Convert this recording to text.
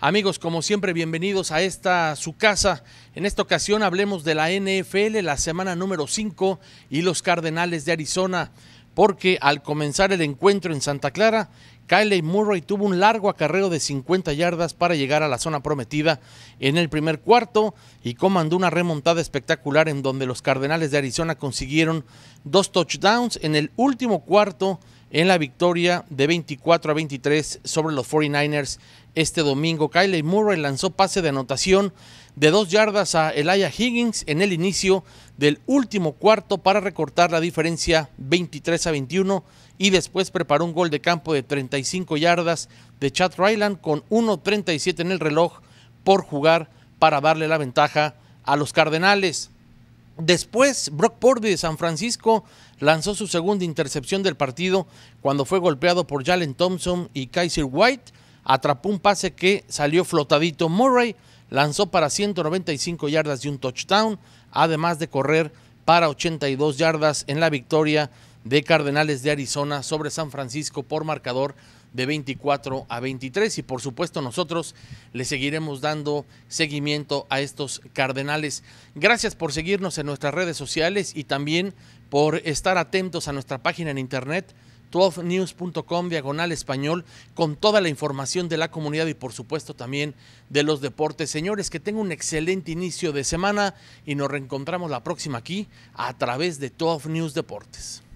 Amigos, como siempre, bienvenidos a esta su casa. En esta ocasión hablemos de la NFL, la semana número 5 y los Cardenales de Arizona, porque al comenzar el encuentro en Santa Clara, Kyle Murray tuvo un largo acarreo de 50 yardas para llegar a la zona prometida en el primer cuarto y comandó una remontada espectacular en donde los Cardenales de Arizona consiguieron dos touchdowns en el último cuarto en la victoria de 24 a 23 sobre los 49ers este domingo. Kyle Murray lanzó pase de anotación de dos yardas a Elijah Higgins en el inicio del último cuarto para recortar la diferencia 23 a 21 y después preparó un gol de campo de 35 yardas de Chad Ryland con 1.37 en el reloj por jugar para darle la ventaja a los Cardenales. Después, Brock Purdy de San Francisco lanzó su segunda intercepción del partido cuando fue golpeado por Jalen Thompson y Kaiser White. Atrapó un pase que salió flotadito. Murray lanzó para 195 yardas y un touchdown, además de correr para 82 yardas en la victoria de Cardenales de Arizona sobre San Francisco por marcador de 24 a 23 y por supuesto nosotros le seguiremos dando seguimiento a estos cardenales. Gracias por seguirnos en nuestras redes sociales y también por estar atentos a nuestra página en internet 12news.com diagonal español con toda la información de la comunidad y por supuesto también de los deportes. Señores, que tengan un excelente inicio de semana y nos reencontramos la próxima aquí a través de 12 News Deportes.